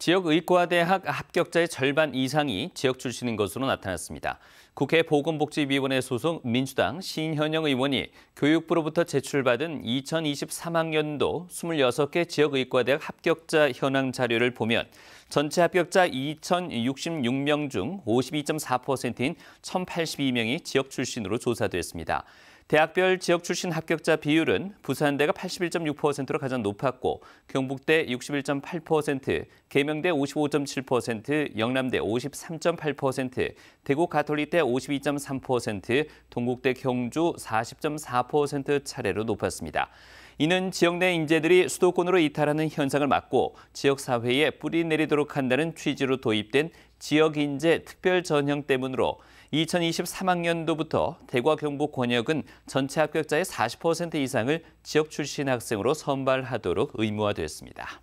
지역 의과대학 합격자의 절반 이상이 지역 출신인 것으로 나타났습니다. 국회 보건복지위원회 소속 민주당 신현영 의원이 교육부로부터 제출받은 2023학년도 26개 지역 의과대학 합격자 현황 자료를 보면 전체 합격자 2,066명 중 52.4%인 1,082명이 지역 출신으로 조사됐습니다. 대학별 지역 출신 합격자 비율은 부산대가 81.6%로 가장 높았고 경북대 61.8%, 계명대 55.7%, 영남대 53.8%, 대구 가톨릭대 52.3%, 동국대 경주 40.4% 차례로 높았습니다. 이는 지역 내 인재들이 수도권으로 이탈하는 현상을 막고 지역 사회에 뿌리 내리도록 한다는 취지로 도입된 지역 인재 특별 전형 때문으로 2023학년도부터 대구 경북 권역은 전체 합격자의 40% 이상을 지역 출신 학생으로 선발하도록 의무화됐습니다.